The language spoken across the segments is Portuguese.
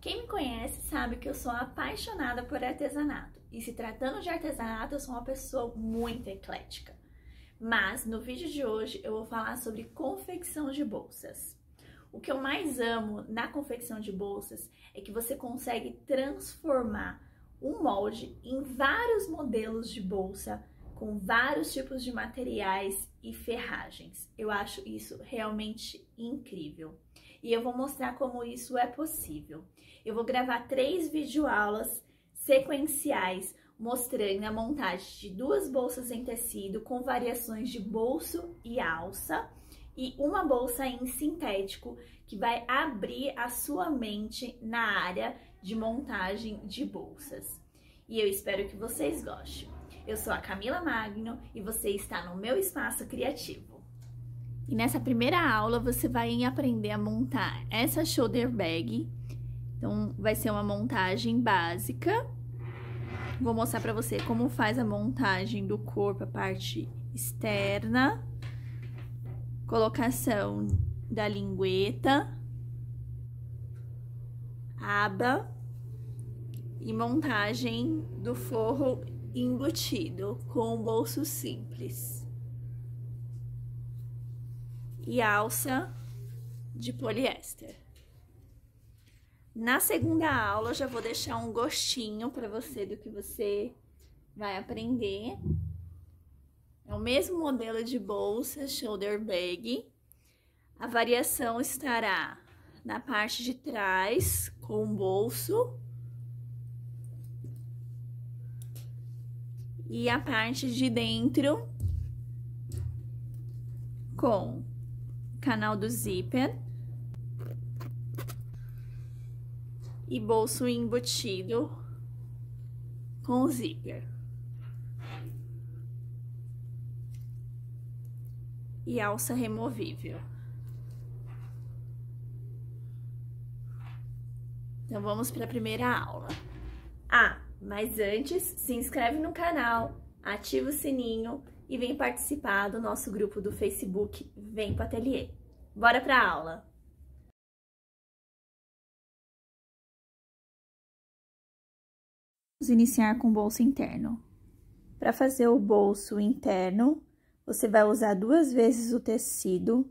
Quem me conhece sabe que eu sou apaixonada por artesanato e se tratando de artesanato eu sou uma pessoa muito eclética. Mas no vídeo de hoje eu vou falar sobre confecção de bolsas. O que eu mais amo na confecção de bolsas é que você consegue transformar um molde em vários modelos de bolsa com vários tipos de materiais e ferragens. Eu acho isso realmente incrível e eu vou mostrar como isso é possível. Eu vou gravar três videoaulas sequenciais mostrando a montagem de duas bolsas em tecido com variações de bolso e alça e uma bolsa em sintético que vai abrir a sua mente na área de montagem de bolsas. E eu espero que vocês gostem. Eu sou a Camila Magno e você está no meu espaço criativo. E nessa primeira aula você vai aprender a montar essa shoulder bag. Então vai ser uma montagem básica. Vou mostrar para você como faz a montagem do corpo, a parte externa, colocação da lingueta, aba e montagem do forro embutido com bolso simples e alça de poliéster. Na segunda aula, já vou deixar um gostinho para você do que você vai aprender. É o mesmo modelo de bolsa, shoulder bag. A variação estará na parte de trás, com o bolso. E a parte de dentro, com canal do zíper e bolso embutido com zíper. E alça removível. Então vamos para a primeira aula. Ah, mas antes, se inscreve no canal, ativa o sininho e vem participar do nosso grupo do Facebook Vem para o Ateliê. Bora para a aula! Vamos iniciar com o bolso interno. Para fazer o bolso interno, você vai usar duas vezes o tecido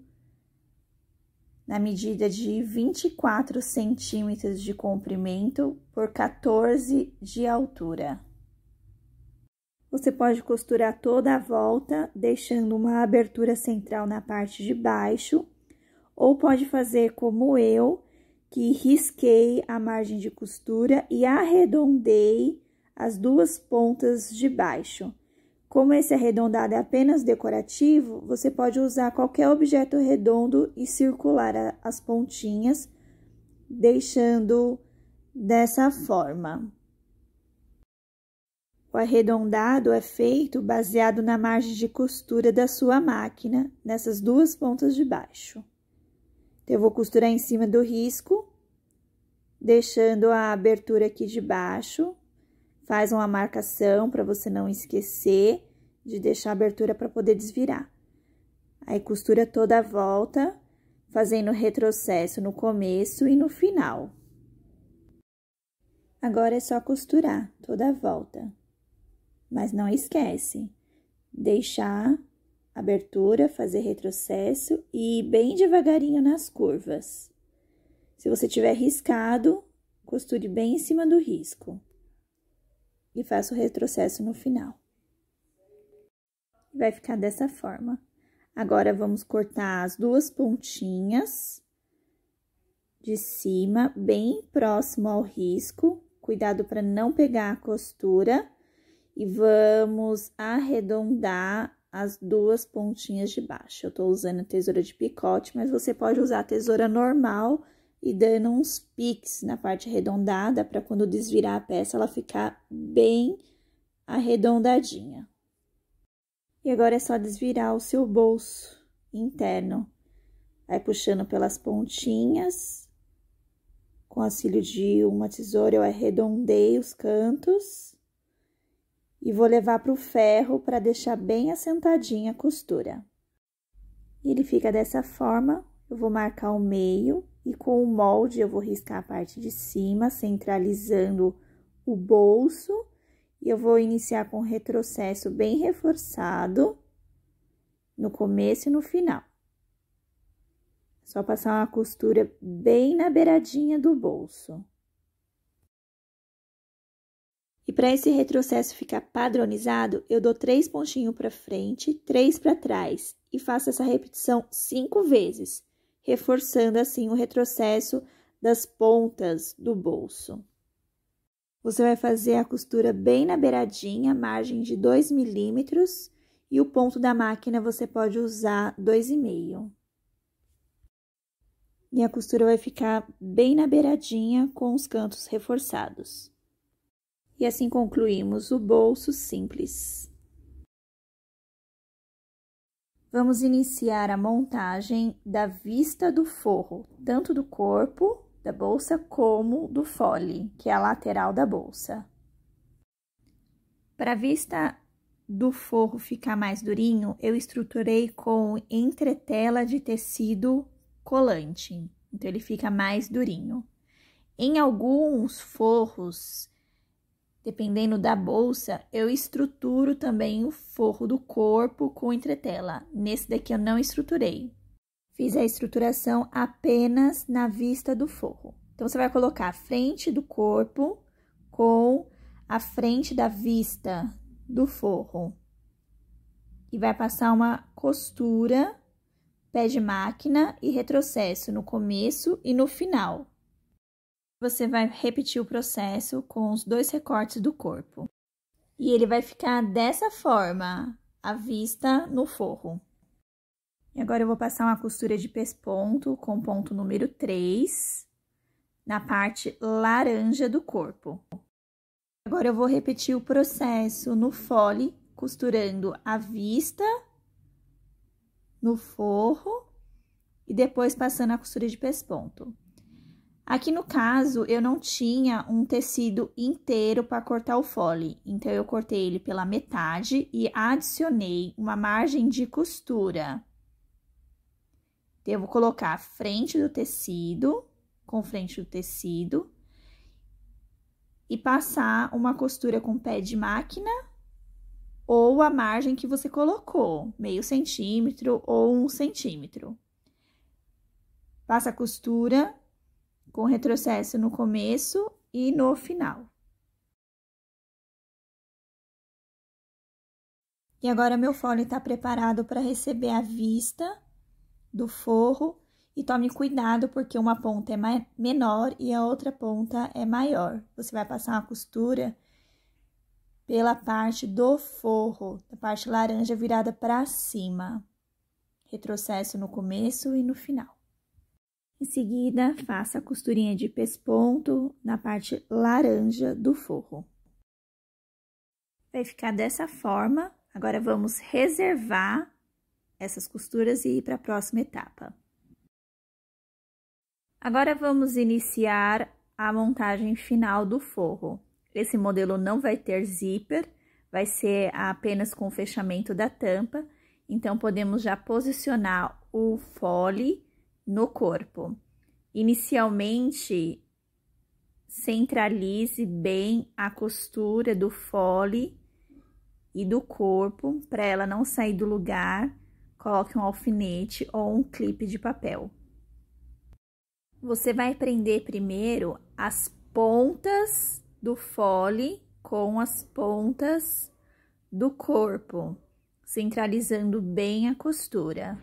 na medida de 24 centímetros de comprimento por 14 de altura. Você pode costurar toda a volta, deixando uma abertura central na parte de baixo ou pode fazer como eu, que risquei a margem de costura e arredondei as duas pontas de baixo. Como esse arredondado é apenas decorativo, você pode usar qualquer objeto redondo e circular as pontinhas, deixando dessa forma. O arredondado é feito baseado na margem de costura da sua máquina, nessas duas pontas de baixo. Então, eu vou costurar em cima do risco, deixando a abertura aqui de baixo. Faz uma marcação para você não esquecer de deixar a abertura para poder desvirar. Aí, costura toda a volta, fazendo retrocesso no começo e no final. Agora, é só costurar toda a volta. Mas não esquece, deixar abertura, fazer retrocesso e ir bem devagarinho nas curvas. Se você tiver riscado, costure bem em cima do risco e faça o retrocesso no final. Vai ficar dessa forma. Agora, vamos cortar as duas pontinhas de cima, bem próximo ao risco. Cuidado para não pegar a costura. E vamos arredondar as duas pontinhas de baixo. Eu estou usando a tesoura de picote, mas você pode usar a tesoura normal e dando uns piques na parte arredondada para quando desvirar a peça ela ficar bem arredondadinha. E agora é só desvirar o seu bolso interno. Vai puxando pelas pontinhas. Com auxílio de uma tesoura eu arredondei os cantos e vou levar para o ferro para deixar bem assentadinha a costura. Ele fica dessa forma, eu vou marcar o meio e com o molde eu vou riscar a parte de cima, centralizando o bolso. E eu vou iniciar com um retrocesso bem reforçado no começo e no final. Só passar uma costura bem na beiradinha do bolso. E para esse retrocesso ficar padronizado, eu dou três pontinhos para frente, três para trás e faço essa repetição cinco vezes, reforçando assim o retrocesso das pontas do bolso. Você vai fazer a costura bem na beiradinha, margem de 2 milímetros, e o ponto da máquina você pode usar 2,5. E a costura vai ficar bem na beiradinha com os cantos reforçados. E assim concluímos o bolso simples. Vamos iniciar a montagem da vista do forro, tanto do corpo da bolsa como do fole, que é a lateral da bolsa. Para a vista do forro ficar mais durinho, eu estruturei com entretela de tecido colante, então ele fica mais durinho. Em alguns forros, Dependendo da bolsa, eu estruturo também o forro do corpo com entretela. Nesse daqui eu não estruturei. Fiz a estruturação apenas na vista do forro. Então, você vai colocar a frente do corpo com a frente da vista do forro. E vai passar uma costura, pé de máquina e retrocesso no começo e no final. Você vai repetir o processo com os dois recortes do corpo. E ele vai ficar dessa forma, à vista no forro. E agora eu vou passar uma costura de pesponto com ponto número 3 na parte laranja do corpo. Agora eu vou repetir o processo no fole, costurando à vista, no forro e depois passando a costura de pesponto. Aqui no caso, eu não tinha um tecido inteiro para cortar o fole, então eu cortei ele pela metade e adicionei uma margem de costura. Então, eu vou colocar a frente do tecido, com frente do tecido, e passar uma costura com pé de máquina ou a margem que você colocou, meio centímetro ou um centímetro. Passa a costura com retrocesso no começo e no final. E agora meu fole está preparado para receber a vista do forro e tome cuidado porque uma ponta é menor e a outra ponta é maior. Você vai passar uma costura pela parte do forro, da parte laranja virada para cima. Retrocesso no começo e no final. Em seguida, faça a costurinha de pesponto na parte laranja do forro. Vai ficar dessa forma. Agora, vamos reservar essas costuras e ir para a próxima etapa. Agora, vamos iniciar a montagem final do forro. Esse modelo não vai ter zíper, vai ser apenas com o fechamento da tampa. Então, podemos já posicionar o fole no corpo. Inicialmente, centralize bem a costura do fole e do corpo para ela não sair do lugar. Coloque um alfinete ou um clipe de papel. Você vai prender primeiro as pontas do fole com as pontas do corpo, centralizando bem a costura.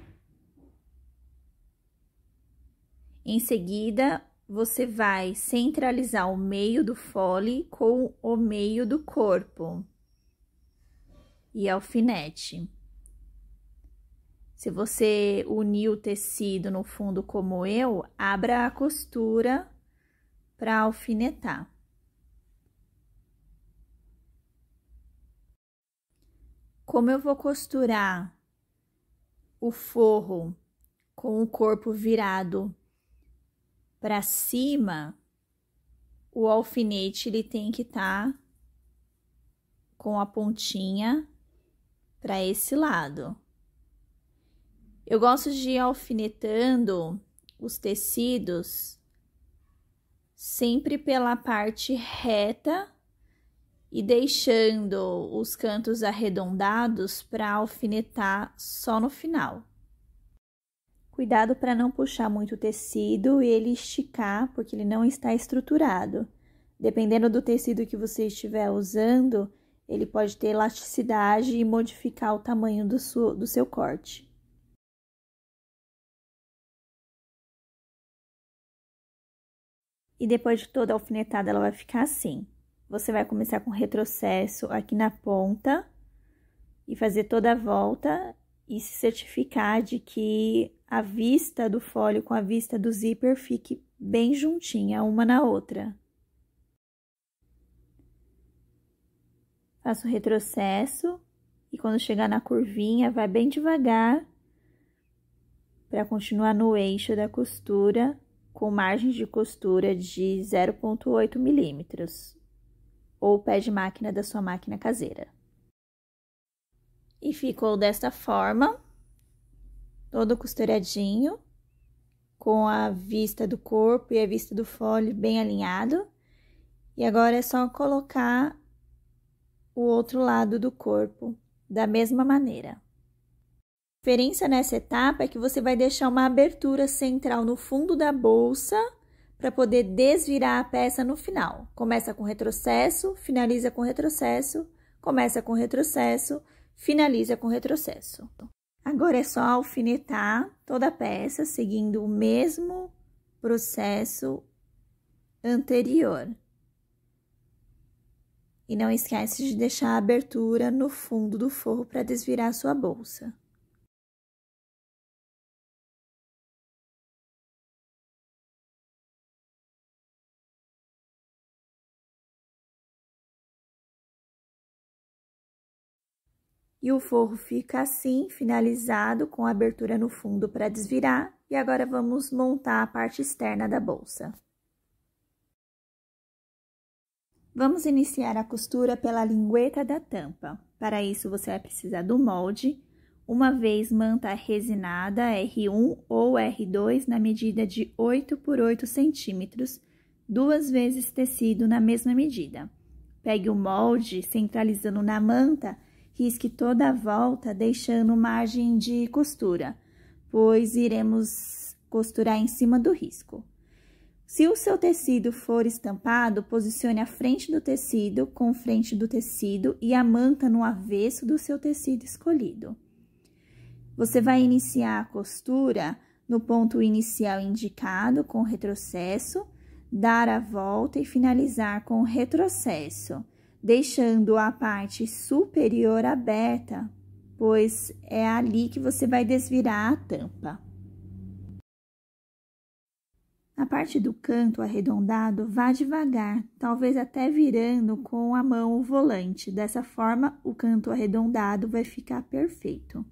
Em seguida, você vai centralizar o meio do fole com o meio do corpo e alfinete. Se você unir o tecido no fundo como eu, abra a costura para alfinetar. Como eu vou costurar o forro com o corpo virado para cima, o alfinete ele tem que estar tá com a pontinha para esse lado. Eu gosto de ir alfinetando os tecidos sempre pela parte reta e deixando os cantos arredondados para alfinetar só no final. Cuidado para não puxar muito o tecido e ele esticar, porque ele não está estruturado. Dependendo do tecido que você estiver usando, ele pode ter elasticidade e modificar o tamanho do seu, do seu corte. E depois de toda a alfinetada, ela vai ficar assim. Você vai começar com retrocesso aqui na ponta e fazer toda a volta e se certificar de que a vista do fólio com a vista do zíper fique bem juntinha uma na outra. Faço retrocesso e quando chegar na curvinha, vai bem devagar para continuar no eixo da costura com margem de costura de 0,8 milímetros ou pé de máquina da sua máquina caseira. E ficou desta forma todo costuradinho, com a vista do corpo e a vista do fole bem alinhado. E agora é só colocar o outro lado do corpo da mesma maneira. A diferença nessa etapa é que você vai deixar uma abertura central no fundo da bolsa para poder desvirar a peça no final. Começa com retrocesso, finaliza com retrocesso, começa com retrocesso, finaliza com retrocesso. Agora é só alfinetar toda a peça, seguindo o mesmo processo anterior. E não esquece de deixar a abertura no fundo do forro para desvirar sua bolsa. E o forro fica assim, finalizado, com a abertura no fundo para desvirar. E agora, vamos montar a parte externa da bolsa. Vamos iniciar a costura pela lingueta da tampa. Para isso, você vai precisar do molde, uma vez manta resinada R1 ou R2 na medida de 8 por 8 centímetros, duas vezes tecido na mesma medida. Pegue o molde, centralizando na manta, risque toda a volta, deixando margem de costura, pois iremos costurar em cima do risco. Se o seu tecido for estampado, posicione a frente do tecido com frente do tecido e a manta no avesso do seu tecido escolhido. Você vai iniciar a costura no ponto inicial indicado com retrocesso, dar a volta e finalizar com retrocesso deixando a parte superior aberta, pois é ali que você vai desvirar a tampa. Na parte do canto arredondado, vá devagar, talvez até virando com a mão o volante. Dessa forma, o canto arredondado vai ficar perfeito.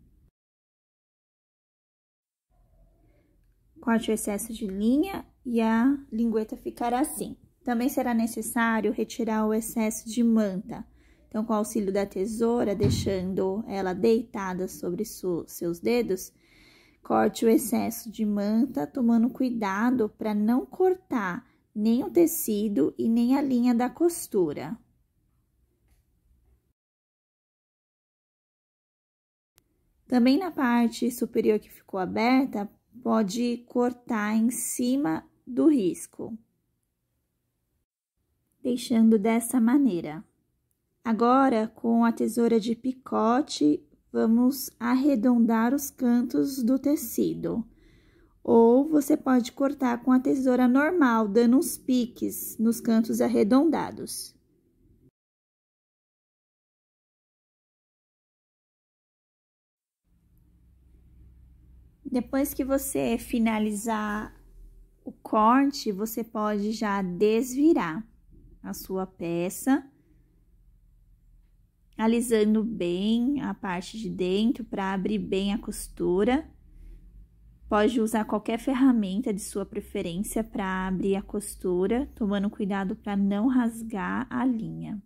Corte o excesso de linha e a lingueta ficará assim. Também será necessário retirar o excesso de manta, então, com o auxílio da tesoura, deixando ela deitada sobre seus dedos, corte o excesso de manta, tomando cuidado para não cortar nem o tecido e nem a linha da costura. Também na parte superior que ficou aberta, pode cortar em cima do risco deixando dessa maneira. Agora, com a tesoura de picote, vamos arredondar os cantos do tecido. Ou você pode cortar com a tesoura normal, dando uns piques nos cantos arredondados. Depois que você finalizar o corte, você pode já desvirar a sua peça, alisando bem a parte de dentro para abrir bem a costura. Pode usar qualquer ferramenta de sua preferência para abrir a costura, tomando cuidado para não rasgar a linha.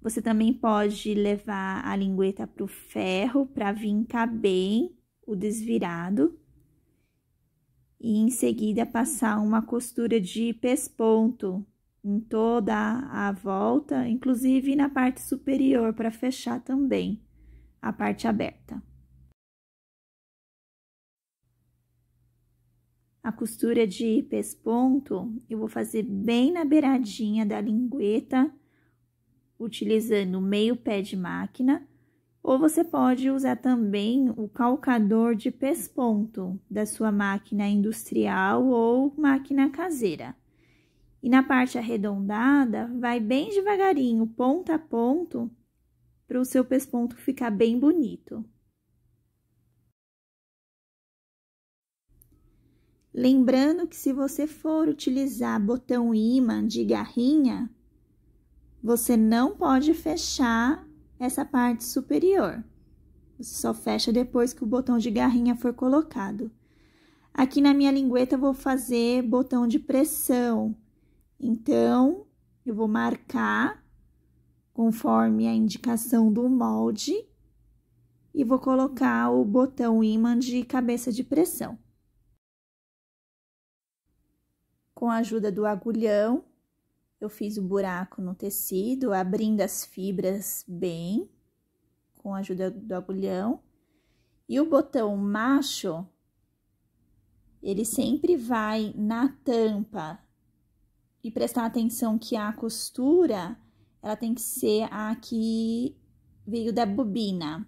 Você também pode levar a lingueta para o ferro para vincar bem o desvirado. E em seguida passar uma costura de pesponto em toda a volta, inclusive na parte superior para fechar também a parte aberta. A costura de pesponto eu vou fazer bem na beiradinha da lingueta, utilizando meio pé de máquina, ou você pode usar também o calcador de pesponto da sua máquina industrial ou máquina caseira. E na parte arredondada, vai bem devagarinho, ponto a ponto, para o seu pesponto ficar bem bonito. Lembrando que se você for utilizar botão imã de garrinha, você não pode fechar essa parte superior. Você só fecha depois que o botão de garrinha for colocado. Aqui na minha lingueta, eu vou fazer botão de pressão, então, eu vou marcar conforme a indicação do molde e vou colocar o botão ímã de cabeça de pressão. Com a ajuda do agulhão, eu fiz o buraco no tecido, abrindo as fibras bem, com a ajuda do agulhão. E o botão macho, ele sempre vai na tampa e prestar atenção que a costura ela tem que ser a que veio da bobina.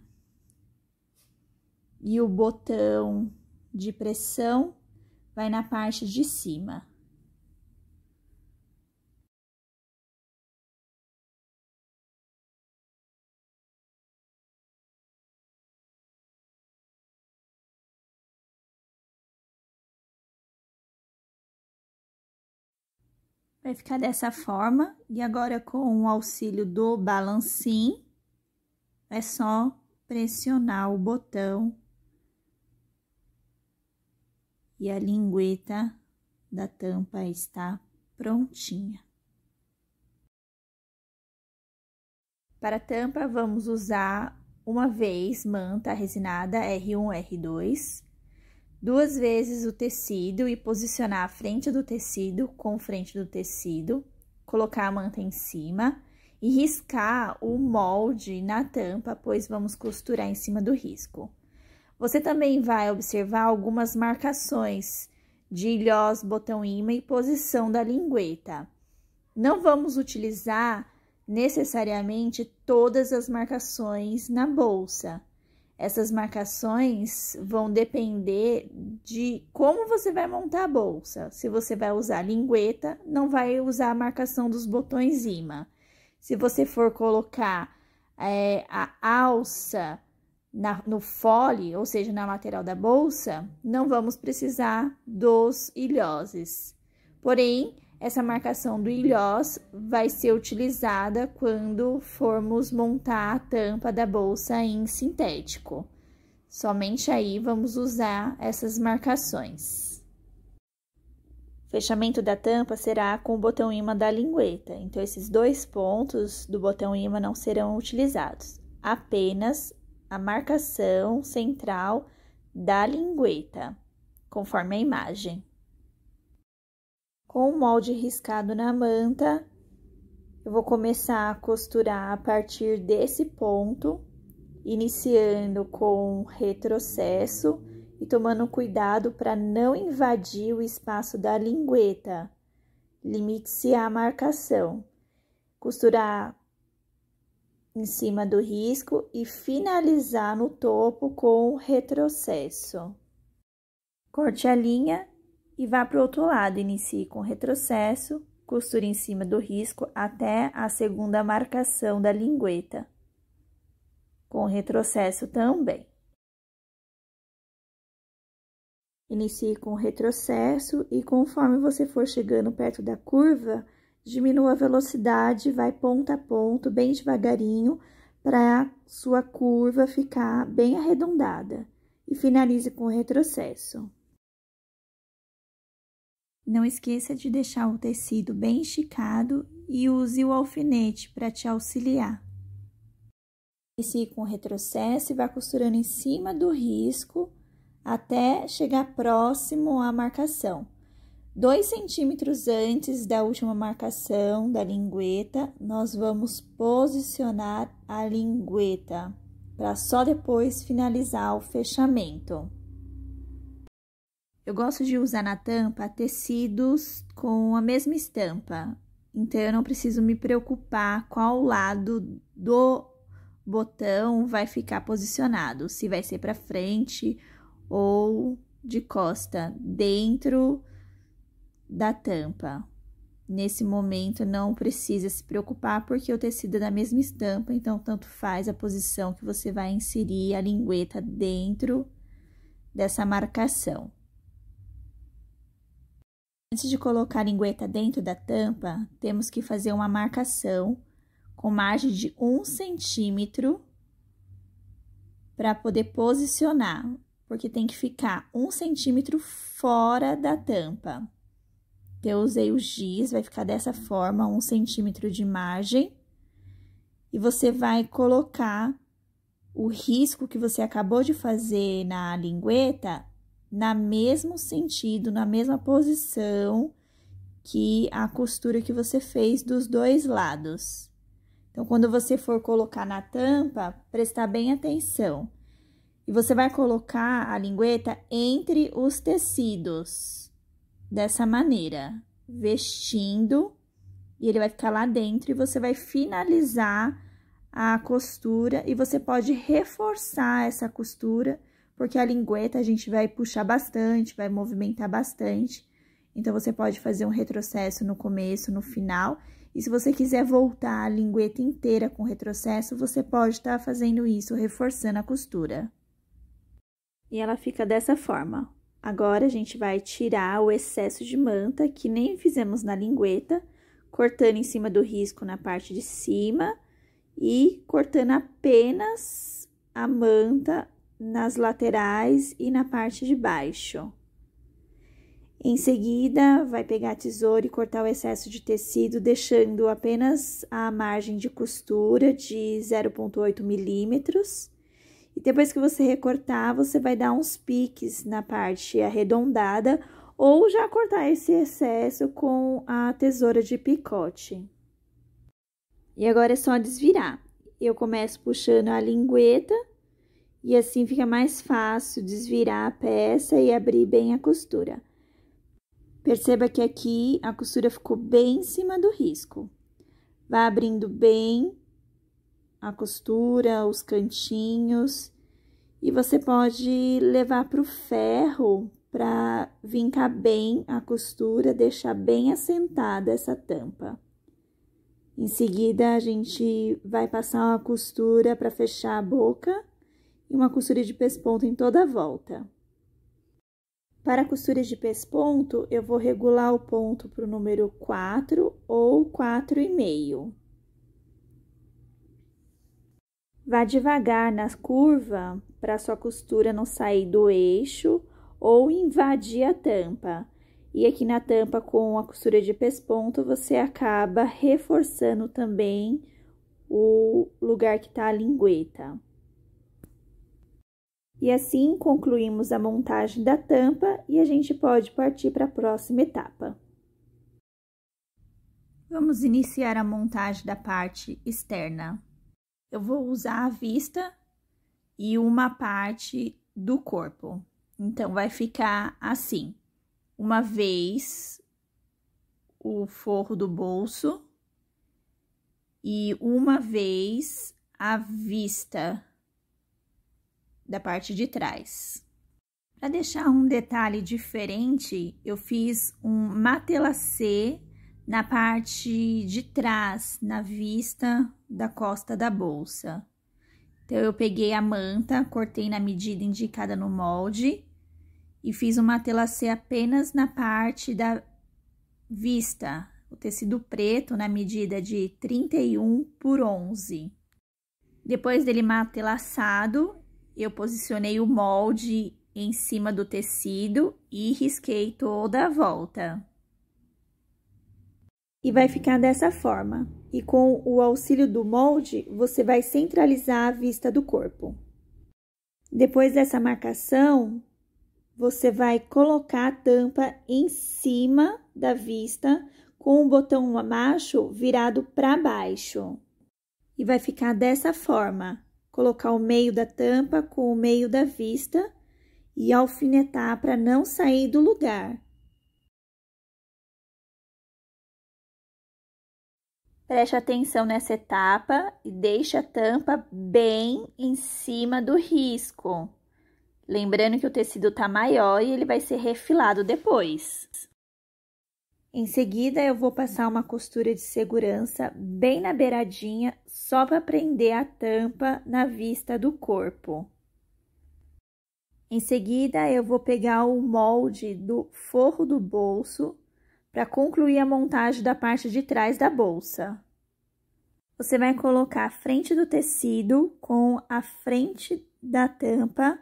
E o botão de pressão vai na parte de cima. Vai ficar dessa forma. E agora, com o auxílio do balancim, é só pressionar o botão e a lingueta da tampa está prontinha. Para a tampa, vamos usar uma vez manta resinada R1, R2, duas vezes o tecido e posicionar a frente do tecido com frente do tecido, colocar a manta em cima e riscar o molde na tampa, pois vamos costurar em cima do risco. Você também vai observar algumas marcações de ilhós, botão imã e posição da lingueta. Não vamos utilizar necessariamente todas as marcações na bolsa. Essas marcações vão depender de como você vai montar a bolsa. Se você vai usar lingueta, não vai usar a marcação dos botões imã. Se você for colocar é, a alça na, no fole, ou seja, na lateral da bolsa, não vamos precisar dos ilhoses. Porém, essa marcação do ilhós vai ser utilizada quando formos montar a tampa da bolsa em sintético. Somente aí vamos usar essas marcações. O fechamento da tampa será com o botão imã da lingueta, então esses dois pontos do botão imã não serão utilizados, apenas a marcação central da lingueta, conforme a imagem. Com o molde riscado na manta, eu vou começar a costurar a partir desse ponto, iniciando com retrocesso e tomando cuidado para não invadir o espaço da lingueta. Limite-se à marcação. Costurar em cima do risco e finalizar no topo com retrocesso. Corte a linha e vá para o outro lado, inicie com retrocesso, costure em cima do risco até a segunda marcação da lingueta, com retrocesso também. Inicie com retrocesso e conforme você for chegando perto da curva, diminua a velocidade, vai ponto a ponto, bem devagarinho, para sua curva ficar bem arredondada. E finalize com retrocesso. Não esqueça de deixar o tecido bem esticado e use o alfinete para te auxiliar. Inicie com retrocesso e vá costurando em cima do risco até chegar próximo à marcação. Dois centímetros antes da última marcação da lingueta, nós vamos posicionar a lingueta para só depois finalizar o fechamento. Eu gosto de usar na tampa tecidos com a mesma estampa, então eu não preciso me preocupar qual lado do botão vai ficar posicionado, se vai ser para frente ou de costa, dentro da tampa. Nesse momento não precisa se preocupar porque o tecido é da mesma estampa, então tanto faz a posição que você vai inserir a lingueta dentro dessa marcação. Antes de colocar a lingueta dentro da tampa, temos que fazer uma marcação com margem de um centímetro para poder posicionar, porque tem que ficar um centímetro fora da tampa. Então, eu usei o giz, vai ficar dessa forma, um centímetro de margem. E você vai colocar o risco que você acabou de fazer na lingueta na mesmo sentido, na mesma posição que a costura que você fez dos dois lados. Então, quando você for colocar na tampa, prestar bem atenção. E você vai colocar a lingueta entre os tecidos, dessa maneira, vestindo, e ele vai ficar lá dentro e você vai finalizar a costura e você pode reforçar essa costura porque a lingueta a gente vai puxar bastante, vai movimentar bastante. Então, você pode fazer um retrocesso no começo, no final. E se você quiser voltar a lingueta inteira com retrocesso, você pode estar tá fazendo isso, reforçando a costura. E ela fica dessa forma. Agora, a gente vai tirar o excesso de manta, que nem fizemos na lingueta, cortando em cima do risco na parte de cima e cortando apenas a manta nas laterais e na parte de baixo. Em seguida, vai pegar a tesoura e cortar o excesso de tecido, deixando apenas a margem de costura de 0,8 milímetros. E depois que você recortar, você vai dar uns piques na parte arredondada ou já cortar esse excesso com a tesoura de picote. E agora é só desvirar. Eu começo puxando a lingueta e assim fica mais fácil desvirar a peça e abrir bem a costura. Perceba que aqui a costura ficou bem em cima do risco. Vá abrindo bem a costura, os cantinhos, e você pode levar para o ferro para vincar bem a costura, deixar bem assentada essa tampa. Em seguida, a gente vai passar uma costura para fechar a boca uma costura de pesponto em toda a volta. Para costuras costura de pesponto, eu vou regular o ponto para o número 4 ou 4,5. Vá devagar na curva para sua costura não sair do eixo ou invadir a tampa. E aqui na tampa, com a costura de pesponto, você acaba reforçando também o lugar que está a lingueta. E assim concluímos a montagem da tampa e a gente pode partir para a próxima etapa. Vamos iniciar a montagem da parte externa. Eu vou usar a vista e uma parte do corpo. Então, vai ficar assim. Uma vez o forro do bolso e uma vez a vista da parte de trás. Para deixar um detalhe diferente, eu fiz um matelassé na parte de trás, na vista da costa da bolsa. Então, eu peguei a manta, cortei na medida indicada no molde e fiz uma telacê apenas na parte da vista, o tecido preto na medida de 31 por 11. Depois dele matelaçado, eu posicionei o molde em cima do tecido e risquei toda a volta. E vai ficar dessa forma. E com o auxílio do molde, você vai centralizar a vista do corpo. Depois dessa marcação, você vai colocar a tampa em cima da vista com o botão macho virado para baixo. E vai ficar dessa forma colocar o meio da tampa com o meio da vista e alfinetar para não sair do lugar. Preste atenção nessa etapa e deixe a tampa bem em cima do risco. Lembrando que o tecido está maior e ele vai ser refilado depois. Em seguida, eu vou passar uma costura de segurança bem na beiradinha, só para prender a tampa na vista do corpo. Em seguida, eu vou pegar o molde do forro do bolso para concluir a montagem da parte de trás da bolsa. Você vai colocar a frente do tecido com a frente da tampa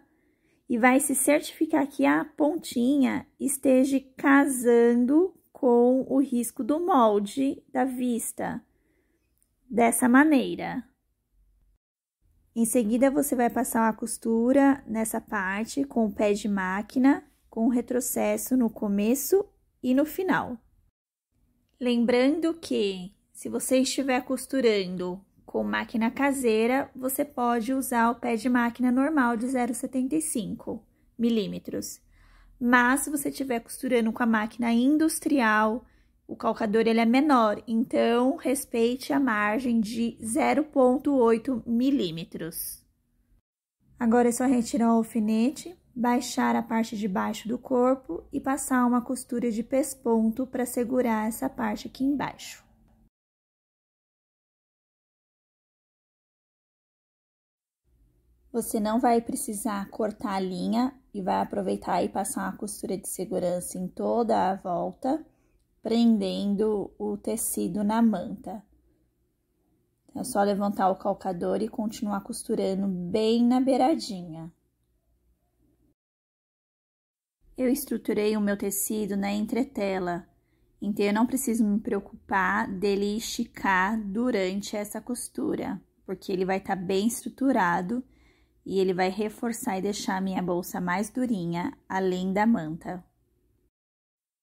e vai se certificar que a pontinha esteja casando com o risco do molde da vista, dessa maneira. Em seguida, você vai passar uma costura nessa parte com o pé de máquina, com retrocesso no começo e no final. Lembrando que, se você estiver costurando com máquina caseira, você pode usar o pé de máquina normal de 0,75 milímetros. Mas se você estiver costurando com a máquina industrial, o calcador ele é menor, então respeite a margem de 0,8 milímetros. Agora é só retirar o alfinete, baixar a parte de baixo do corpo e passar uma costura de pesponto para segurar essa parte aqui embaixo. Você não vai precisar cortar a linha e vai aproveitar e passar uma costura de segurança em toda a volta, prendendo o tecido na manta. É só levantar o calcador e continuar costurando bem na beiradinha. Eu estruturei o meu tecido na entretela, então eu não preciso me preocupar dele esticar durante essa costura, porque ele vai estar tá bem estruturado e ele vai reforçar e deixar a minha bolsa mais durinha, além da manta.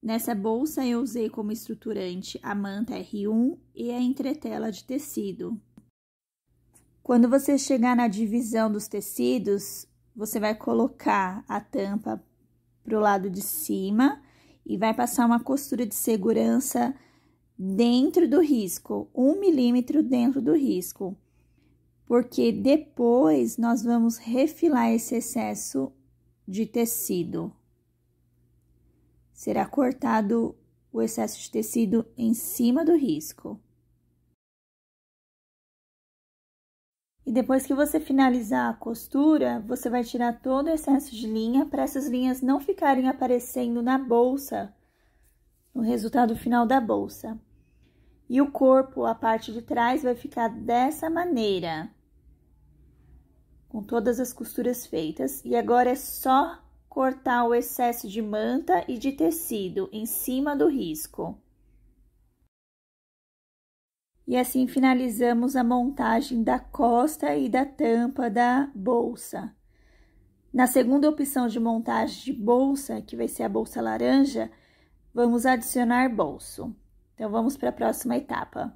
Nessa bolsa eu usei como estruturante a manta R1 e a entretela de tecido. Quando você chegar na divisão dos tecidos, você vai colocar a tampa para o lado de cima e vai passar uma costura de segurança dentro do risco, um milímetro dentro do risco porque depois nós vamos refilar esse excesso de tecido. Será cortado o excesso de tecido em cima do risco. E depois que você finalizar a costura, você vai tirar todo o excesso de linha para essas linhas não ficarem aparecendo na bolsa, no resultado final da bolsa. E o corpo, a parte de trás, vai ficar dessa maneira com todas as costuras feitas. E agora é só cortar o excesso de manta e de tecido em cima do risco. E assim finalizamos a montagem da costa e da tampa da bolsa. Na segunda opção de montagem de bolsa, que vai ser a bolsa laranja, vamos adicionar bolso. Então, vamos para a próxima etapa.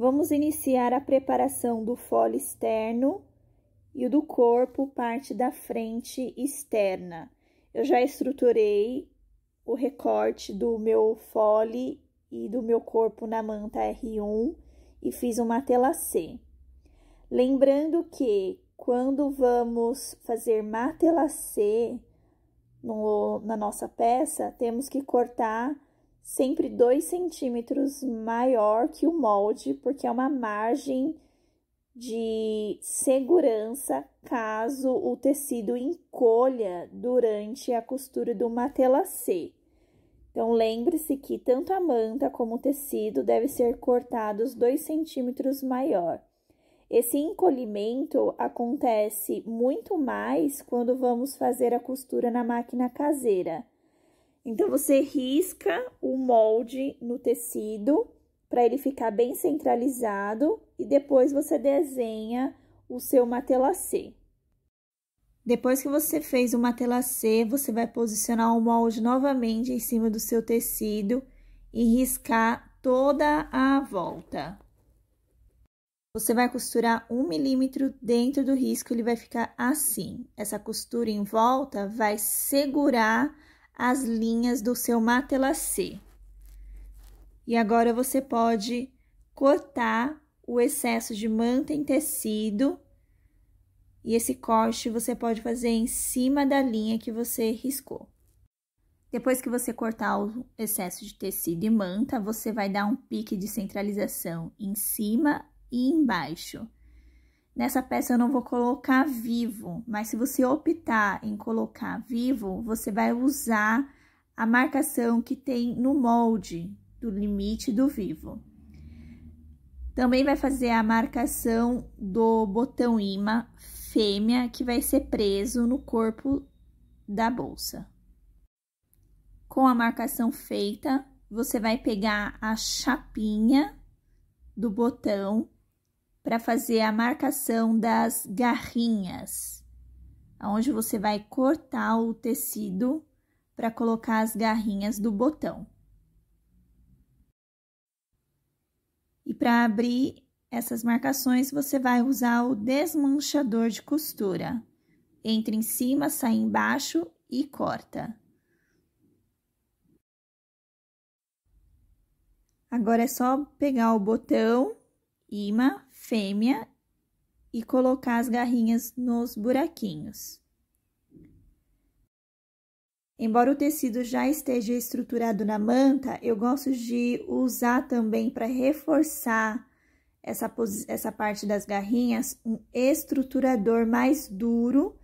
Vamos iniciar a preparação do fole externo e do corpo, parte da frente externa. Eu já estruturei o recorte do meu fole e do meu corpo na manta R1 e fiz uma tela C. Lembrando que quando vamos fazer matela C no, na nossa peça, temos que cortar sempre 2 centímetros maior que o molde, porque é uma margem de segurança caso o tecido encolha durante a costura de uma tela C. Então, lembre-se que tanto a manta como o tecido deve ser cortados 2 centímetros maior. Esse encolhimento acontece muito mais quando vamos fazer a costura na máquina caseira. Então, você risca o molde no tecido para ele ficar bem centralizado e depois você desenha o seu matelacê. Depois que você fez o matelacê, você vai posicionar o molde novamente em cima do seu tecido e riscar toda a volta. Você vai costurar um milímetro dentro do risco, ele vai ficar assim. Essa costura em volta vai segurar as linhas do seu matelasse E agora você pode cortar o excesso de manta em tecido. E esse corte você pode fazer em cima da linha que você riscou. Depois que você cortar o excesso de tecido e manta, você vai dar um pique de centralização em cima e embaixo. Nessa peça eu não vou colocar vivo, mas se você optar em colocar vivo, você vai usar a marcação que tem no molde do limite do vivo. Também vai fazer a marcação do botão imã fêmea que vai ser preso no corpo da bolsa. Com a marcação feita, você vai pegar a chapinha do botão para fazer a marcação das garrinhas, onde você vai cortar o tecido para colocar as garrinhas do botão. E para abrir essas marcações, você vai usar o desmanchador de costura. Entra em cima, sai embaixo e corta. Agora é só pegar o botão, imã, fêmea e colocar as garrinhas nos buraquinhos. Embora o tecido já esteja estruturado na manta, eu gosto de usar também para reforçar essa, essa parte das garrinhas um estruturador mais duro.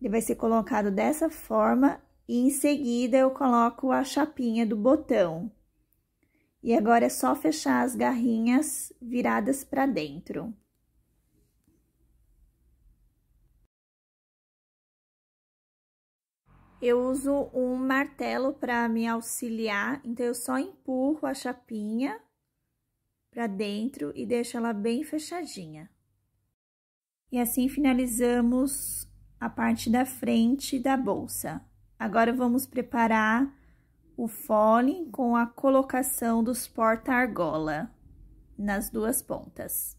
Ele vai ser colocado dessa forma e em seguida eu coloco a chapinha do botão. E agora é só fechar as garrinhas viradas para dentro. Eu uso um martelo para me auxiliar, então eu só empurro a chapinha para dentro e deixo ela bem fechadinha. E assim finalizamos a parte da frente da bolsa. Agora vamos preparar o fole com a colocação dos porta-argola nas duas pontas.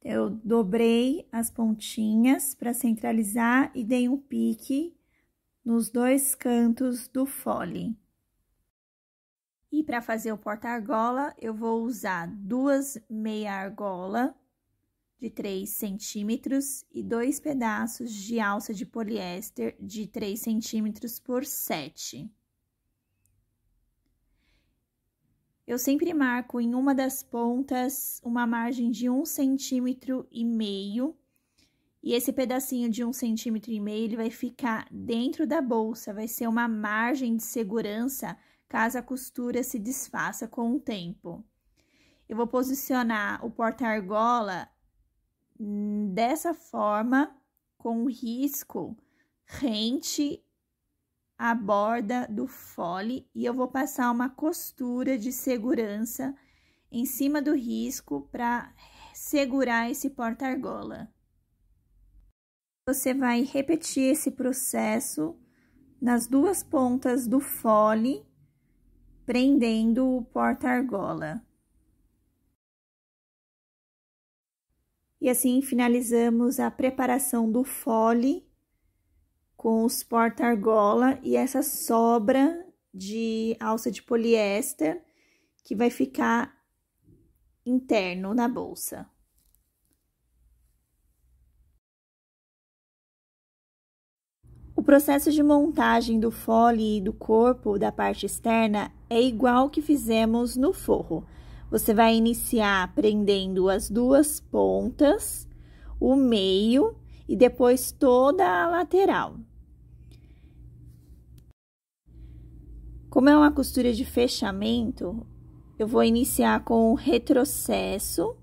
Eu dobrei as pontinhas para centralizar e dei um pique nos dois cantos do fole. E para fazer o porta-argola, eu vou usar duas meia-argola de 3 centímetros e dois pedaços de alça de poliéster de 3 centímetros por 7. Eu sempre marco em uma das pontas uma margem de um centímetro e meio. E esse pedacinho de um centímetro e meio, ele vai ficar dentro da bolsa, vai ser uma margem de segurança caso a costura se desfaça com o tempo. Eu vou posicionar o porta-argola hum, dessa forma, com o risco rente a borda do fole e eu vou passar uma costura de segurança em cima do risco para segurar esse porta-argola. Você vai repetir esse processo nas duas pontas do fole, prendendo o porta-argola. E assim finalizamos a preparação do fole com os porta-argola e essa sobra de alça de poliéster que vai ficar interno na bolsa. O processo de montagem do fole e do corpo da parte externa é igual que fizemos no forro. Você vai iniciar prendendo as duas pontas, o meio e depois toda a lateral. Como é uma costura de fechamento, eu vou iniciar com o retrocesso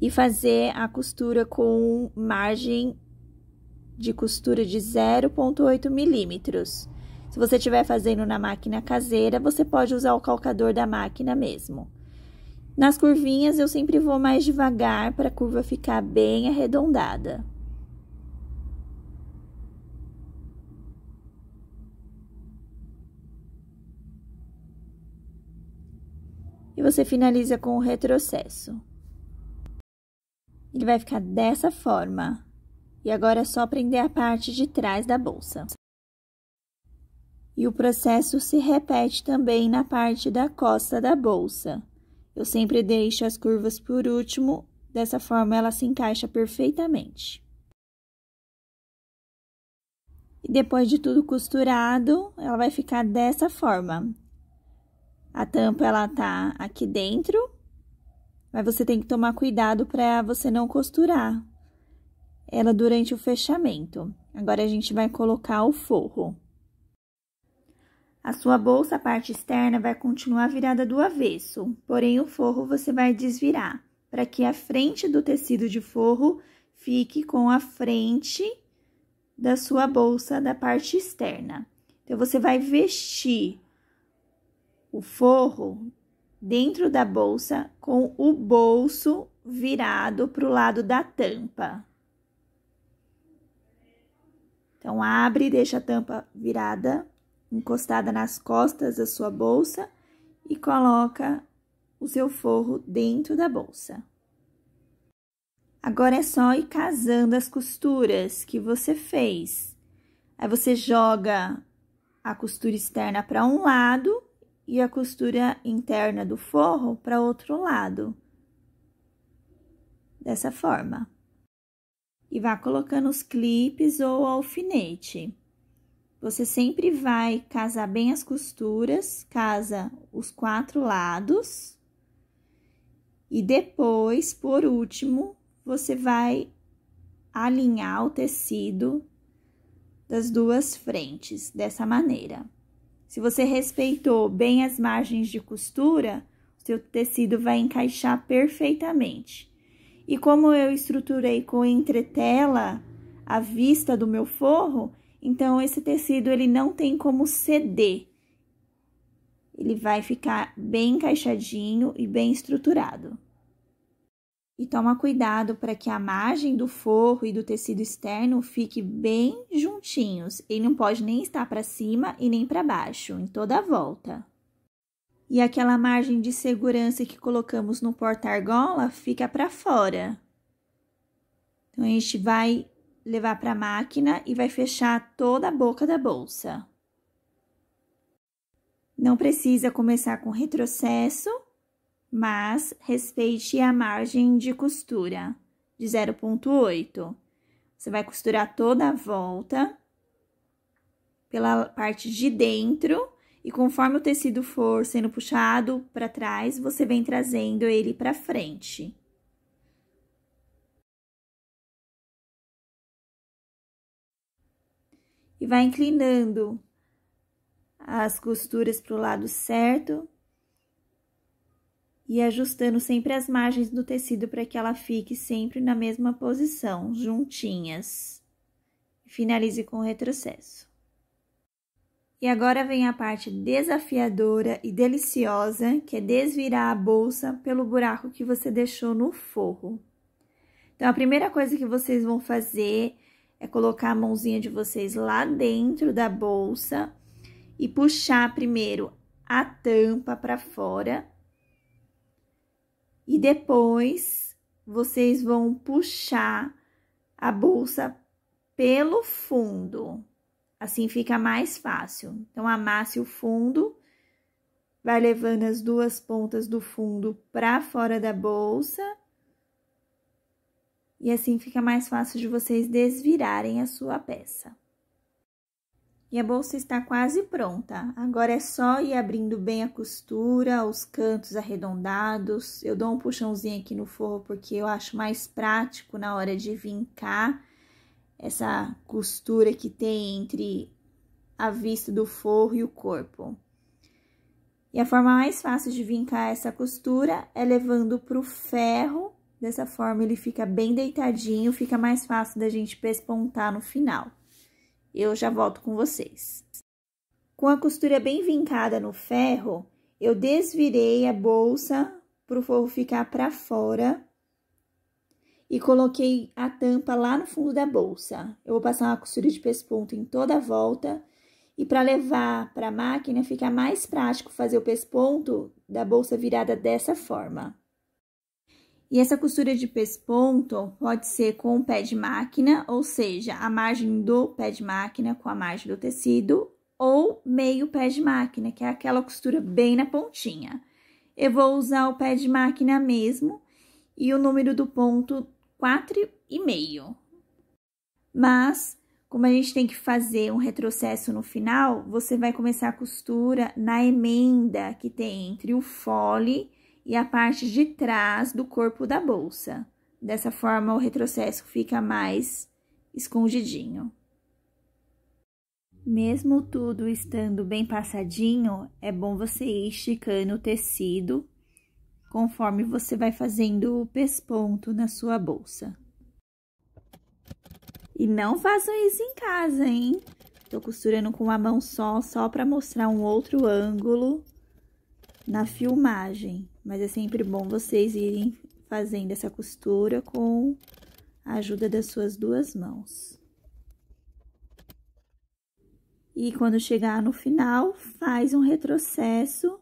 e fazer a costura com margem de costura de 0,8 milímetros. Se você estiver fazendo na máquina caseira, você pode usar o calcador da máquina mesmo. Nas curvinhas, eu sempre vou mais devagar para a curva ficar bem arredondada. e você finaliza com o retrocesso. Ele vai ficar dessa forma. E agora é só prender a parte de trás da bolsa. E o processo se repete também na parte da costa da bolsa. Eu sempre deixo as curvas por último, dessa forma ela se encaixa perfeitamente. E depois de tudo costurado, ela vai ficar dessa forma. A tampa, ela tá aqui dentro, mas você tem que tomar cuidado para você não costurar ela durante o fechamento. Agora, a gente vai colocar o forro. A sua bolsa, a parte externa, vai continuar virada do avesso, porém o forro você vai desvirar, para que a frente do tecido de forro fique com a frente da sua bolsa da parte externa. Então, você vai vestir o forro dentro da bolsa com o bolso virado para o lado da tampa. Então, abre e deixa a tampa virada, encostada nas costas da sua bolsa e coloca o seu forro dentro da bolsa. Agora é só ir casando as costuras que você fez. Aí você joga a costura externa para um lado e a costura interna do forro para outro lado. Dessa forma. E vá colocando os clipes ou alfinete. Você sempre vai casar bem as costuras, casa os quatro lados. E depois, por último, você vai alinhar o tecido das duas frentes dessa maneira. Se você respeitou bem as margens de costura, seu tecido vai encaixar perfeitamente. E como eu estruturei com entretela a vista do meu forro, então esse tecido ele não tem como ceder. Ele vai ficar bem encaixadinho e bem estruturado. E toma cuidado para que a margem do forro e do tecido externo fique bem juntinhos. Ele não pode nem estar para cima e nem para baixo, em toda a volta. E aquela margem de segurança que colocamos no porta-argola fica para fora. Então, a gente vai levar para a máquina e vai fechar toda a boca da bolsa. Não precisa começar com retrocesso, mas respeite a margem de costura de 0,8. Você vai costurar toda a volta pela parte de dentro e conforme o tecido for sendo puxado para trás, você vem trazendo ele para frente. E vai inclinando as costuras para o lado certo e ajustando sempre as margens do tecido para que ela fique sempre na mesma posição, juntinhas. Finalize com retrocesso. E agora vem a parte desafiadora e deliciosa, que é desvirar a bolsa pelo buraco que você deixou no forro. Então, a primeira coisa que vocês vão fazer é colocar a mãozinha de vocês lá dentro da bolsa e puxar primeiro a tampa para fora e depois, vocês vão puxar a bolsa pelo fundo. Assim fica mais fácil. Então, amasse o fundo, vai levando as duas pontas do fundo para fora da bolsa. E assim fica mais fácil de vocês desvirarem a sua peça. E a bolsa está quase pronta. Agora é só ir abrindo bem a costura, os cantos arredondados. Eu dou um puxãozinho aqui no forro porque eu acho mais prático na hora de vincar essa costura que tem entre a vista do forro e o corpo. E a forma mais fácil de vincar essa costura é levando para o ferro. Dessa forma, ele fica bem deitadinho, fica mais fácil da gente pespontar no final. Eu já volto com vocês. Com a costura bem vincada no ferro, eu desvirei a bolsa para o forro ficar para fora e coloquei a tampa lá no fundo da bolsa. Eu vou passar uma costura de pesponto em toda a volta e para levar para a máquina fica mais prático fazer o pesponto da bolsa virada dessa forma. E essa costura de pesponto pode ser com o pé de máquina, ou seja, a margem do pé de máquina com a margem do tecido, ou meio pé de máquina, que é aquela costura bem na pontinha. Eu vou usar o pé de máquina mesmo e o número do ponto 4,5. Mas, como a gente tem que fazer um retrocesso no final, você vai começar a costura na emenda que tem entre o fole e a parte de trás do corpo da bolsa. Dessa forma, o retrocesso fica mais escondidinho. Mesmo tudo estando bem passadinho, é bom você ir esticando o tecido conforme você vai fazendo o pesponto na sua bolsa. E não façam isso em casa, hein? Tô costurando com uma mão só, só para mostrar um outro ângulo na filmagem. Mas é sempre bom vocês irem fazendo essa costura com a ajuda das suas duas mãos. E quando chegar no final, faz um retrocesso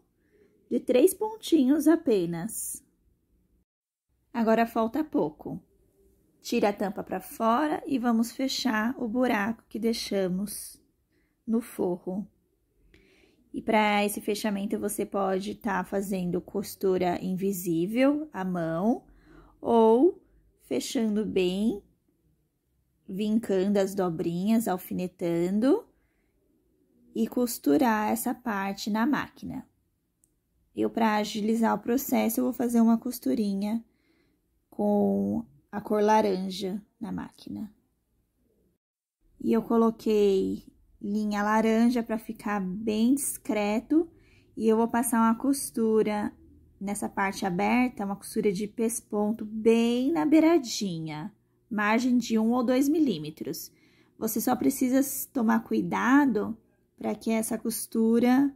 de três pontinhos apenas. Agora falta pouco. Tira a tampa para fora e vamos fechar o buraco que deixamos no forro. E para esse fechamento, você pode estar tá fazendo costura invisível à mão ou fechando bem, vincando as dobrinhas, alfinetando e costurar essa parte na máquina. Eu, para agilizar o processo, eu vou fazer uma costurinha com a cor laranja na máquina. E eu coloquei linha laranja para ficar bem discreto. E eu vou passar uma costura nessa parte aberta, uma costura de pesponto bem na beiradinha, margem de um ou dois milímetros. Você só precisa tomar cuidado para que essa costura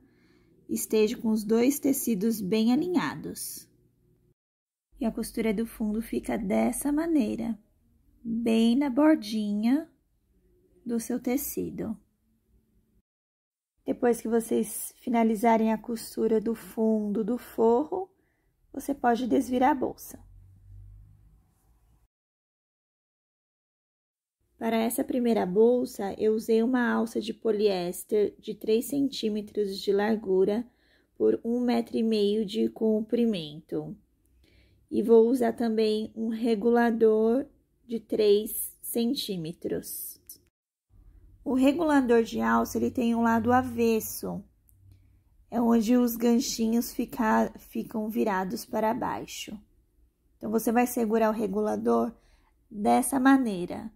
esteja com os dois tecidos bem alinhados. E a costura do fundo fica dessa maneira, bem na bordinha do seu tecido. Depois que vocês finalizarem a costura do fundo do forro, você pode desvirar a bolsa. Para essa primeira bolsa, eu usei uma alça de poliéster de 3 centímetros de largura por 1,5 metro de comprimento. E vou usar também um regulador de 3 centímetros. O regulador de alça ele tem um lado avesso, é onde os ganchinhos fica, ficam virados para baixo. Então, você vai segurar o regulador dessa maneira,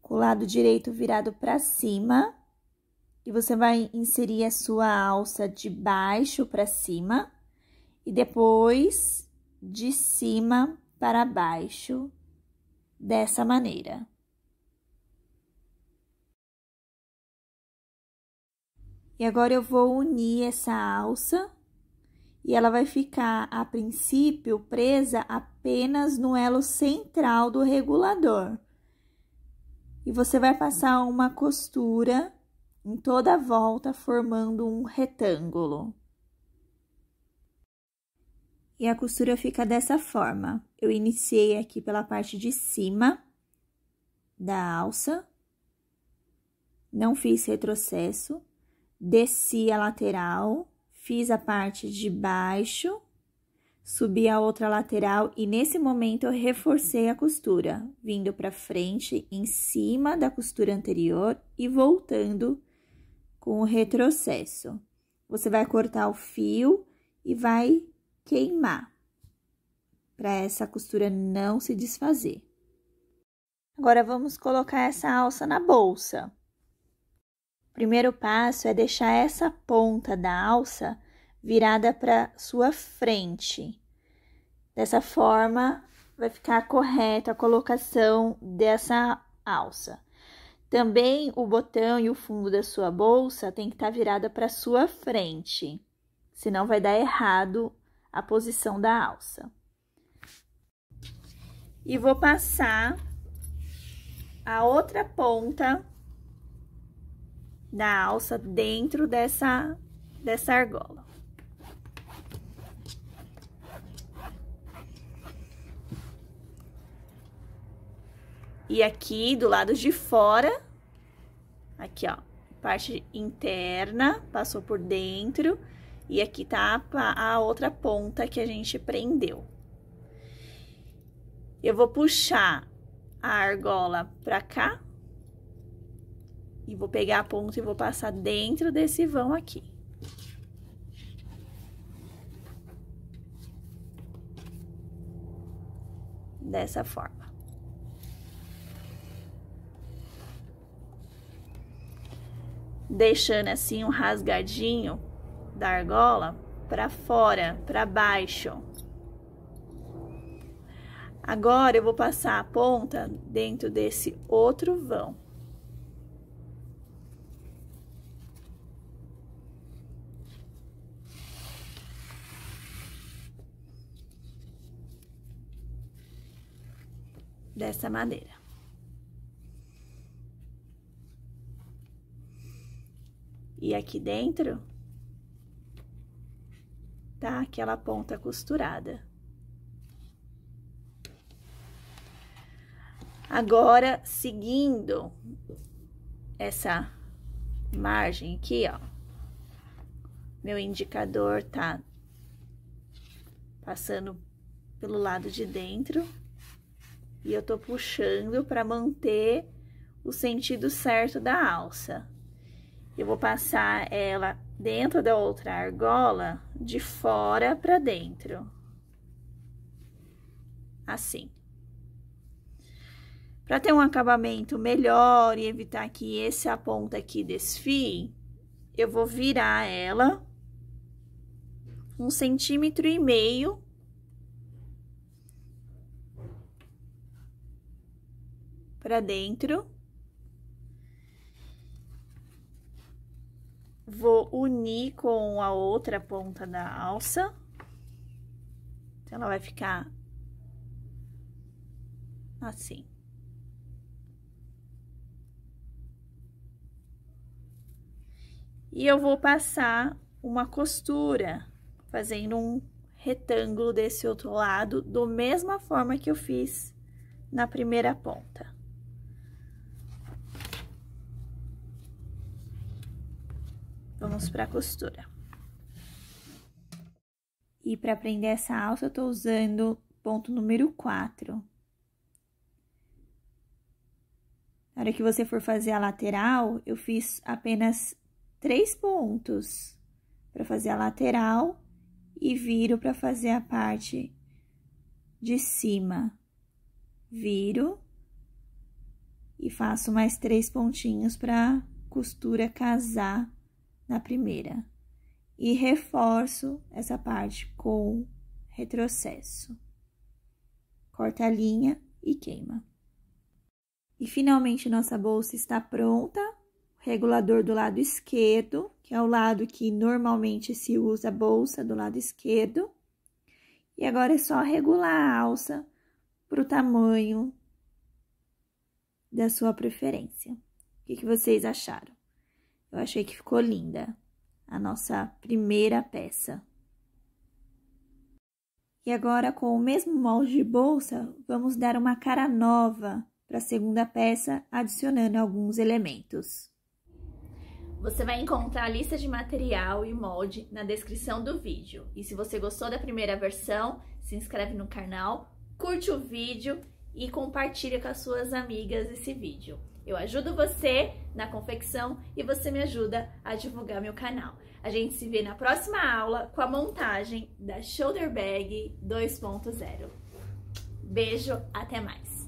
com o lado direito virado para cima, e você vai inserir a sua alça de baixo para cima, e depois de cima para baixo, dessa maneira. E agora, eu vou unir essa alça e ela vai ficar, a princípio, presa apenas no elo central do regulador. E você vai passar uma costura em toda a volta, formando um retângulo. E a costura fica dessa forma. Eu iniciei aqui pela parte de cima da alça. Não fiz retrocesso desci a lateral, fiz a parte de baixo, subi a outra lateral e nesse momento eu reforcei a costura, vindo para frente em cima da costura anterior e voltando com o retrocesso. Você vai cortar o fio e vai queimar para essa costura não se desfazer. Agora, vamos colocar essa alça na bolsa primeiro passo é deixar essa ponta da alça virada para sua frente. Dessa forma, vai ficar correta a colocação dessa alça. Também o botão e o fundo da sua bolsa tem que estar tá virada para sua frente, senão vai dar errado a posição da alça. E vou passar a outra ponta da alça dentro dessa, dessa argola. E aqui do lado de fora, aqui ó, parte interna, passou por dentro, e aqui tá a, a outra ponta que a gente prendeu. Eu vou puxar a argola pra cá, e vou pegar a ponta e vou passar dentro desse vão aqui. Dessa forma. Deixando assim um rasgadinho da argola para fora, para baixo. Agora, eu vou passar a ponta dentro desse outro vão. dessa maneira E aqui dentro, tá aquela ponta costurada. Agora, seguindo essa margem aqui, ó, meu indicador tá passando pelo lado de dentro e eu tô puxando para manter o sentido certo da alça. Eu vou passar ela dentro da outra argola, de fora para dentro. Assim. Para ter um acabamento melhor e evitar que esse a ponta aqui desfie, eu vou virar ela um centímetro e meio para dentro. Vou unir com a outra ponta da alça. Então, ela vai ficar assim. E eu vou passar uma costura, fazendo um retângulo desse outro lado, do mesma forma que eu fiz na primeira ponta. Vamos para a costura. E para prender essa alça, eu tô usando ponto número 4. Na hora que você for fazer a lateral, eu fiz apenas três pontos para fazer a lateral e viro para fazer a parte de cima. Viro e faço mais três pontinhos para costura casar na primeira. E reforço essa parte com retrocesso. Corta a linha e queima. E finalmente nossa bolsa está pronta. O regulador do lado esquerdo, que é o lado que normalmente se usa a bolsa do lado esquerdo. E agora é só regular a alça para o tamanho da sua preferência. O que, que vocês acharam? Eu achei que ficou linda a nossa primeira peça. E agora, com o mesmo molde de bolsa, vamos dar uma cara nova para a segunda peça, adicionando alguns elementos. Você vai encontrar a lista de material e molde na descrição do vídeo. E se você gostou da primeira versão, se inscreve no canal, curte o vídeo e compartilha com as suas amigas esse vídeo. Eu ajudo você na confecção e você me ajuda a divulgar meu canal. A gente se vê na próxima aula com a montagem da Shoulder Bag 2.0. Beijo, até mais!